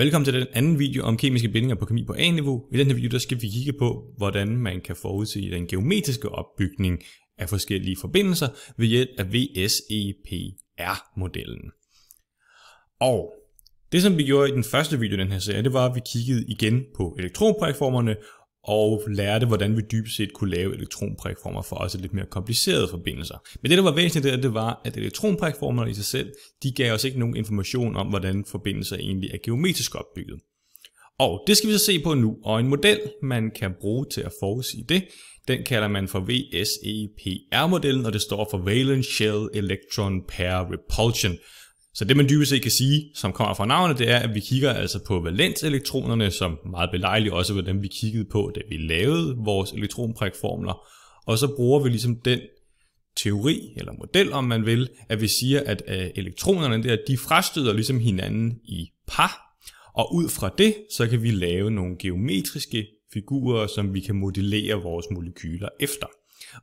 Velkommen til den anden video om kemiske bindinger på kemi på A-niveau. I den her video der skal vi kigge på, hvordan man kan forudse den geometriske opbygning af forskellige forbindelser ved hjælp af VSEPR-modellen. Og det som vi gjorde i den første video i den her serie, det var at vi kiggede igen på elektronpræformerne og lærte, hvordan vi dybest set kunne lave elektronprægformer for også lidt mere komplicerede forbindelser. Men det, der var væsentligt der, det var, at elektronprægformerne i sig selv, de gav os ikke nogen information om, hvordan forbindelser egentlig er geometrisk opbygget. Og det skal vi så se på nu, og en model, man kan bruge til at forudsige det, den kalder man for VSEPR-modellen, og det står for Valence Shell Electron Pair Repulsion. Så det man dybest set kan sige, som kommer fra navnet, det er, at vi kigger altså på valenselektronerne, som meget belejligt også var dem, vi kiggede på, da vi lavede vores elektronprægformler. Og så bruger vi ligesom den teori, eller model om man vil, at vi siger, at øh, elektronerne der, de frastøder ligesom hinanden i par, og ud fra det, så kan vi lave nogle geometriske figurer, som vi kan modellere vores molekyler efter.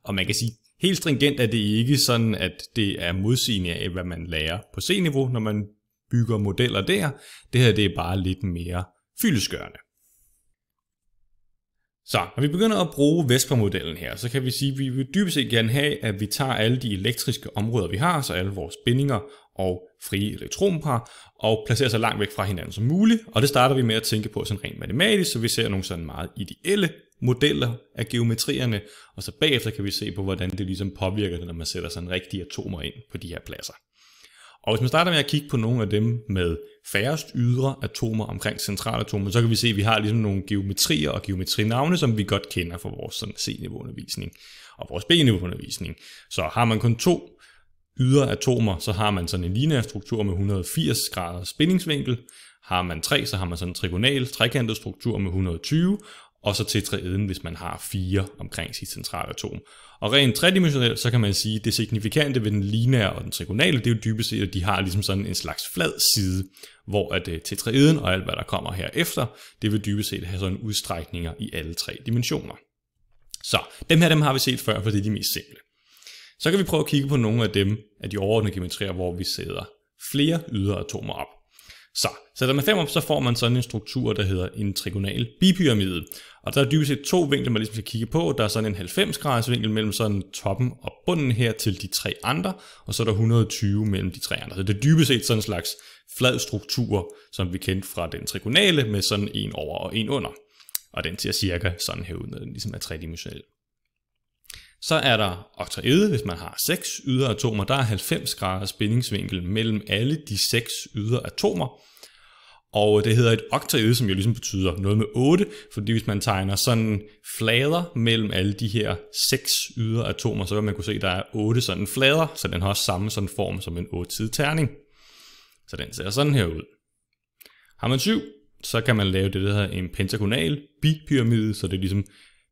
Og man kan sige, Helt stringent er det ikke sådan, at det er modsigende af, hvad man lærer på C-niveau, når man bygger modeller der. Det her det er bare lidt mere fyldeskørende. Så når vi begynder at bruge Vesper-modellen her, så kan vi sige, at vi vil dybest set gerne have, at vi tager alle de elektriske områder, vi har, så alle vores bindinger og frie elektronpar, og placerer sig langt væk fra hinanden som muligt. Og det starter vi med at tænke på sådan rent matematisk, så vi ser nogle sådan meget ideelle modeller af geometrierne, og så bagefter kan vi se på, hvordan det ligesom påvirker det, når man sætter sådan rigtige atomer ind på de her pladser. Og hvis man starter med at kigge på nogle af dem med færrest ydre atomer omkring centralatomet, så kan vi se, at vi har ligesom nogle geometrier og geometrinavne, som vi godt kender fra vores C-niveauundervisning og vores B-niveauundervisning. Så har man kun to ydre atomer, så har man sådan en lineær struktur med 180 graders spændingsvinkel. Har man tre, så har man sådan en trigonal trekantet struktur med 120, og så tetraeden, hvis man har fire omkring sit centrale atom. Og rent tredimensionelt, så kan man sige, at det signifikante ved den lineære og den trigonale, det er jo dybest set, at de har ligesom sådan en slags flad side, hvor at øh, tetraeden og alt, hvad der kommer herefter, det vil dybest set have sådan udstrækninger i alle tre dimensioner. Så dem her dem har vi set før, for det er de mest simple. Så kan vi prøve at kigge på nogle af dem af de overordnede geometrier, hvor vi sætter flere ydre atomer op. Så sætter man fem op, så får man sådan en struktur, der hedder en trigonal bipyramide. Og der er dybest set to vinkler, man ligesom skal kigge på. Der er sådan en 90 graders vinkel mellem sådan toppen og bunden her til de tre andre, og så er der 120 mellem de tre andre. Så det er dybest set sådan en slags flad struktur, som vi kendte fra den trigonale med sådan en over og en under. Og den ser cirka sådan her ud, når den ligesom er tredimensionel. Så er der oktaede, hvis man har seks yderatomer. Der er 90 graders spændingsvinkel mellem alle de seks yderatomer. Og det hedder et oktaede, som jo ligesom betyder noget med 8, fordi hvis man tegner sådan flader mellem alle de her seks yderatomer, så vil man kunne se, at der er 8 sådan flader, så den har også samme sådan form som en 8-sidet terning. Så den ser sådan her ud. Har man 7, så kan man lave det, der hedder en pentagonal bipyramide, så det er ligesom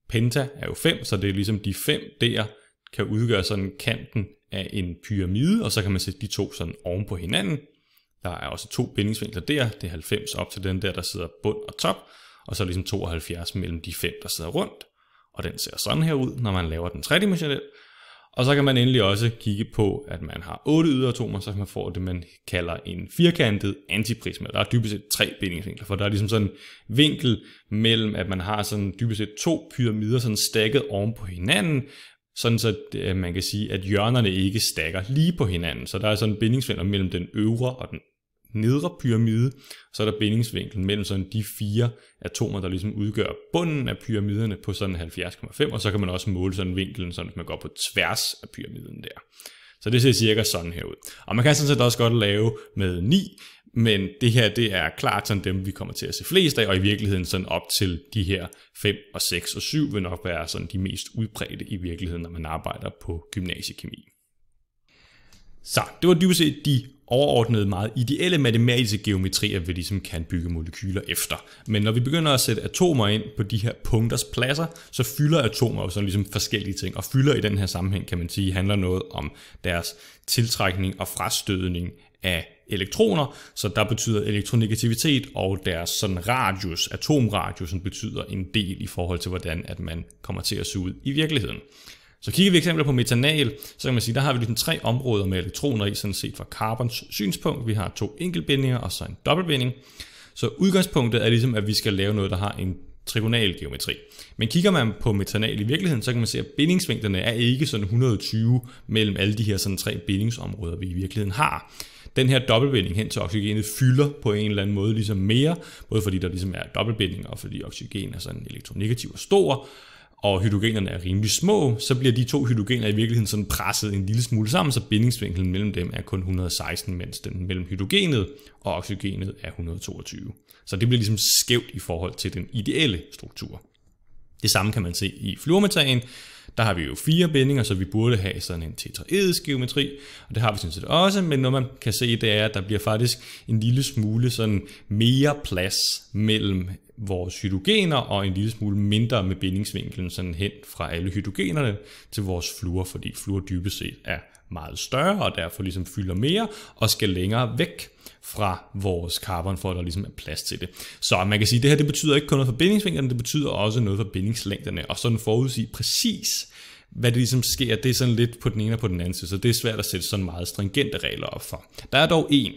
penta er jo fem, så det er ligesom de fem der kan udgøre sådan kanten af en pyramide, og så kan man sætte de to sådan oven på hinanden. Der er også to bindingsvinkler der, det er 90 op til den der, der sidder bund og top, og så ligesom 72 mellem de fem, der sidder rundt. Og den ser sådan her ud, når man laver den tredimensionelt, og så kan man endelig også kigge på, at man har otte yderatomer, så man får det, man kalder en firkantet antiprisme. Der er dybest set tre bindingsvinkler, for der er ligesom sådan en vinkel mellem, at man har sådan dybest set to pyramider sådan stakket oven på hinanden, sådan så at øh, man kan sige, at hjørnerne ikke stakker lige på hinanden. Så der er sådan en bindingsvinkler mellem den øvre og den nedre pyramide, og så er der bindingsvinklen mellem sådan de fire atomer, der ligesom udgør bunden af pyramiderne på sådan 70,5, og så kan man også måle sådan vinklen, sådan at man går på tværs af pyramiden der. Så det ser cirka sådan her ud. Og man kan sådan set også godt lave med 9, men det her det er klart sådan dem, vi kommer til at se flest af, og i virkeligheden sådan op til de her 5 og 6 og 7 vil nok være sådan de mest udbredte i virkeligheden, når man arbejder på gymnasiekemi. Så det var dybest set de overordnet meget ideelle matematiske geometrier, vi ligesom kan bygge molekyler efter. Men når vi begynder at sætte atomer ind på de her punkters pladser, så fylder atomer jo sådan ligesom forskellige ting, og fylder i den her sammenhæng, kan man sige, handler noget om deres tiltrækning og frastødning af elektroner, så der betyder elektronegativitet og deres sådan radius, atomradius, som betyder en del i forhold til, hvordan at man kommer til at se ud i virkeligheden. Så kigger vi eksempler på metanal, så kan man sige, der har vi ligesom tre områder med elektroner i, sådan set fra carbons synspunkt. Vi har to enkeltbindinger og så en dobbeltbinding. Så udgangspunktet er ligesom, at vi skal lave noget, der har en trigonal geometri. Men kigger man på metanal i virkeligheden, så kan man se, at bindingsvinklerne er ikke sådan 120 mellem alle de her sådan tre bindingsområder, vi i virkeligheden har. Den her dobbeltbinding hen til oxygenet fylder på en eller anden måde ligesom mere, både fordi der ligesom er dobbeltbinding og fordi oxygen er sådan elektronegativ og stor, og hydrogenerne er rimelig små, så bliver de to hydrogener i virkeligheden sådan presset en lille smule sammen, så bindingsvinklen mellem dem er kun 116, mens den mellem hydrogenet og oxygenet er 122. Så det bliver ligesom skævt i forhold til den ideelle struktur. Det samme kan man se i fluormetan. Der har vi jo fire bindinger, så vi burde have sådan en tetraedisk geometri, og det har vi sådan set også, men noget man kan se, det er, at der bliver faktisk en lille smule sådan mere plads mellem vores hydrogener og en lille smule mindre med bindingsvinkelen sådan hen fra alle hydrogenerne til vores fluor, fordi fluor dybest set er meget større og derfor ligesom fylder mere og skal længere væk fra vores carbon, for at der ligesom er plads til det. Så man kan sige, at det her det betyder ikke kun noget for bindingsvinklerne, det betyder også noget for bindingslængderne, og sådan forudsige præcis, hvad det ligesom sker, det er sådan lidt på den ene og på den anden side, så det er svært at sætte sådan meget stringente regler op for. Der er dog en,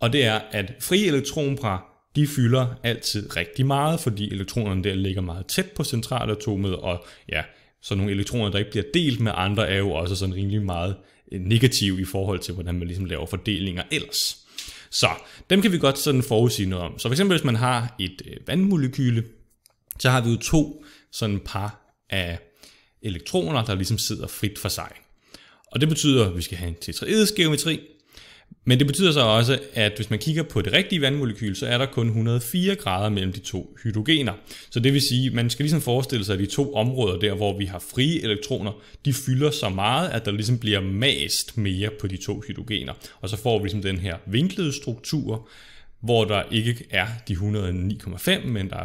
og det er, at frie elektronpar de fylder altid rigtig meget, fordi elektronerne der ligger meget tæt på centralatomet, og ja, så nogle elektroner, der ikke bliver delt med andre, er jo også sådan rimelig meget øh, negativ i forhold til, hvordan man ligesom laver fordelinger ellers. Så dem kan vi godt sådan forudsige noget om. Så fx hvis man har et øh, vandmolekyle, så har vi jo to sådan par af elektroner, der ligesom sidder frit for sig. Og det betyder, at vi skal have en geometri, men det betyder så også, at hvis man kigger på det rigtige vandmolekyl, så er der kun 104 grader mellem de to hydrogener. Så det vil sige, at man skal ligesom forestille sig, at de to områder der, hvor vi har frie elektroner, de fylder så meget, at der ligesom bliver mast mere på de to hydrogener. Og så får vi ligesom den her vinklede struktur, hvor der ikke er de 109,5, men der er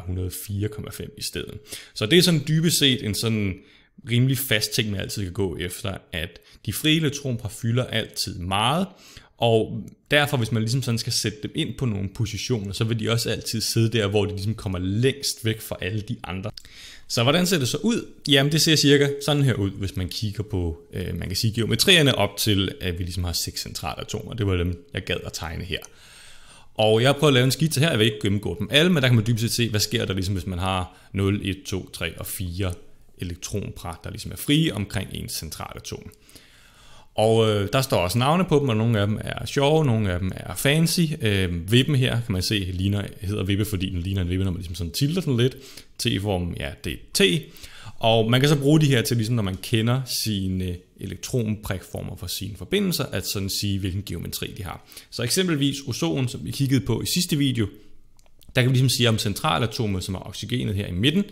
104,5 i stedet. Så det er sådan dybest set en sådan rimelig fast ting, man altid kan gå efter, at de frie elektroner fylder altid meget, og derfor, hvis man ligesom sådan skal sætte dem ind på nogle positioner, så vil de også altid sidde der, hvor de ligesom kommer længst væk fra alle de andre. Så hvordan ser det så ud? Jamen det ser cirka sådan her ud, hvis man kigger på, øh, man kan sige geometrierne op til, at vi ligesom har seks centrale atomer. Det var dem, jeg gad at tegne her. Og jeg har prøvet at lave en skitse her, jeg vil ikke gennemgå dem alle, men der kan man dybest set se, hvad sker der ligesom, hvis man har 0, 1, 2, 3 og 4 elektronpar, der ligesom er frie omkring en centralatom. atom. Og øh, der står også navne på dem, og nogle af dem er sjove, nogle af dem er fancy. Øh, vippen her, kan man se, ligner, hedder vippe, fordi den ligner en vippe, når man ligesom sådan tilter den lidt. T-formen, ja, det er T. Og man kan så bruge de her til, ligesom når man kender sine elektronprikformer for sine forbindelser, at sådan sige, hvilken geometri de har. Så eksempelvis ozon, som vi kiggede på i sidste video, der kan vi ligesom sige om centralatomet, som er oxygenet her i midten,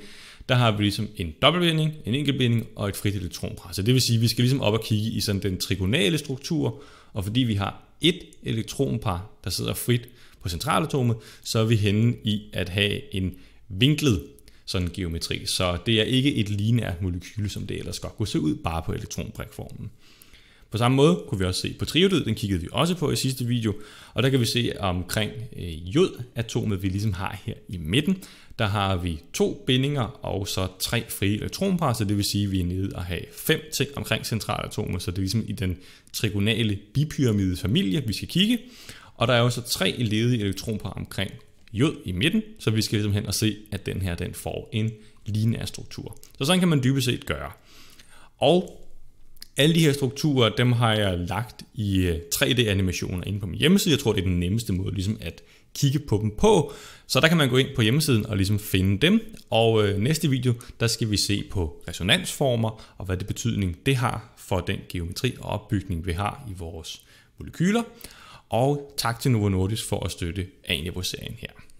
der har vi ligesom en dobbeltbinding, en enkeltbinding og et frit elektronpar. Så det vil sige, at vi skal ligesom op og kigge i sådan den trigonale struktur, og fordi vi har et elektronpar, der sidder frit på centralatomet, så er vi henne i at have en vinklet sådan geometri. Så det er ikke et lineært molekyle, som det ellers godt kunne se ud, bare på elektronprikformen. På samme måde kunne vi også se på triodid, den kiggede vi også på i sidste video, og der kan vi se omkring øh, jodatomet, vi ligesom har her i midten, der har vi to bindinger og så tre frie elektronpar, så det vil sige, at vi er nede og have fem ting omkring centralatomet, så det er ligesom i den trigonale bipyramide familie, vi skal kigge. Og der er også tre ledige elektronpar omkring jod i midten, så vi skal ligesom hen og se, at den her den får en lineær struktur. Så sådan kan man dybest set gøre. Og alle de her strukturer, dem har jeg lagt i 3D-animationer øh, inde på min hjemmeside. Jeg tror, det er den nemmeste måde ligesom at kigge på dem på. Så der kan man gå ind på hjemmesiden og ligesom finde dem. Og øh, næste video, der skal vi se på resonansformer og hvad det betydning det har for den geometri og opbygning, vi har i vores molekyler. Og tak til Novo Nordisk for at støtte a vores serien her.